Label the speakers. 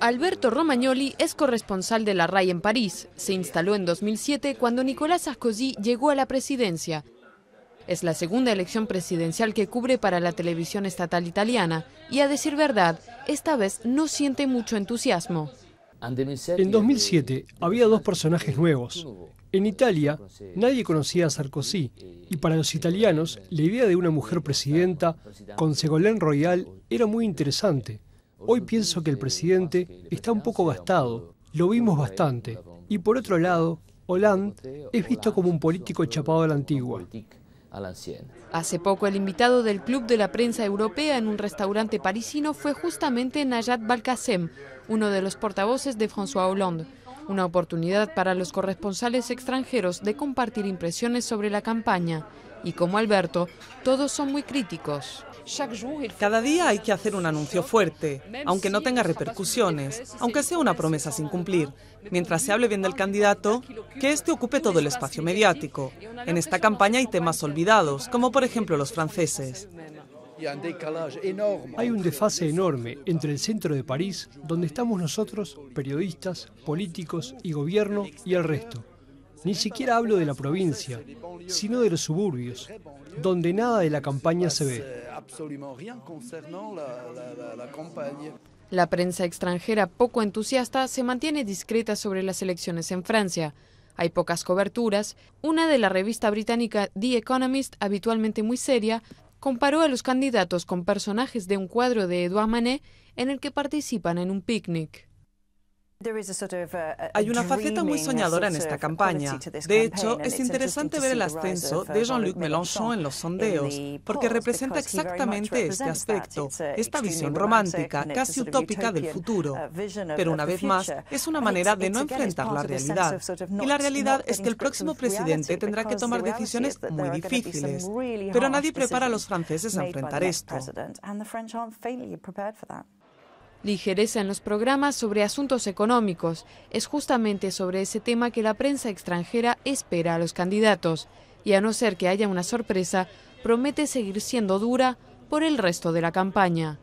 Speaker 1: Alberto Romagnoli es corresponsal de la RAI en París. Se instaló en 2007 cuando Nicolás Sarkozy llegó a la presidencia. Es la segunda elección presidencial que cubre para la televisión estatal italiana y, a decir verdad, esta vez no siente mucho entusiasmo.
Speaker 2: En 2007 había dos personajes nuevos. En Italia nadie conocía a Sarkozy y para los italianos la idea de una mujer presidenta con segolén Royal era muy interesante. Hoy pienso que el presidente está un poco gastado, lo vimos bastante. Y por otro lado, Hollande es visto como un político chapado a la antigua.
Speaker 1: Hace poco el invitado del Club de la Prensa Europea en un restaurante parisino fue justamente Nayat Balkacem, uno de los portavoces de François Hollande. Una oportunidad para los corresponsales extranjeros de compartir impresiones sobre la campaña. Y como Alberto, todos son muy críticos.
Speaker 3: Cada día hay que hacer un anuncio fuerte, aunque no tenga repercusiones, aunque sea una promesa sin cumplir. Mientras se hable bien del candidato, que éste ocupe todo el espacio mediático. En esta campaña hay temas olvidados, como por ejemplo los franceses.
Speaker 2: Hay un desfase enorme entre el centro de París, donde estamos nosotros, periodistas, políticos y gobierno, y el resto. Ni siquiera hablo de la provincia,
Speaker 1: sino de los suburbios, donde nada de la campaña se ve
Speaker 2: la,
Speaker 1: La prensa extranjera poco entusiasta se mantiene discreta sobre las elecciones en Francia. Hay pocas coberturas. Una de la revista británica The Economist, habitualmente muy seria, comparó a los candidatos con personajes de un cuadro de Edouard Manet en el que participan en un picnic.
Speaker 3: Hay una faceta muy soñadora en esta campaña. De hecho, es interesante ver el ascenso de uh, Jean-Luc Mélenchon en los sondeos, porque representa exactamente este aspecto, uh, esta visión romántica, casi utópica del futuro. Uh, pero una vez más, es una manera de no enfrentar la realidad. Y la realidad es que el próximo presidente tendrá que tomar decisiones muy difíciles. Pero nadie prepara a los franceses a enfrentar esto.
Speaker 1: Ligereza en los programas sobre asuntos económicos. Es justamente sobre ese tema que la prensa extranjera espera a los candidatos. Y a no ser que haya una sorpresa, promete seguir siendo dura por el resto de la campaña.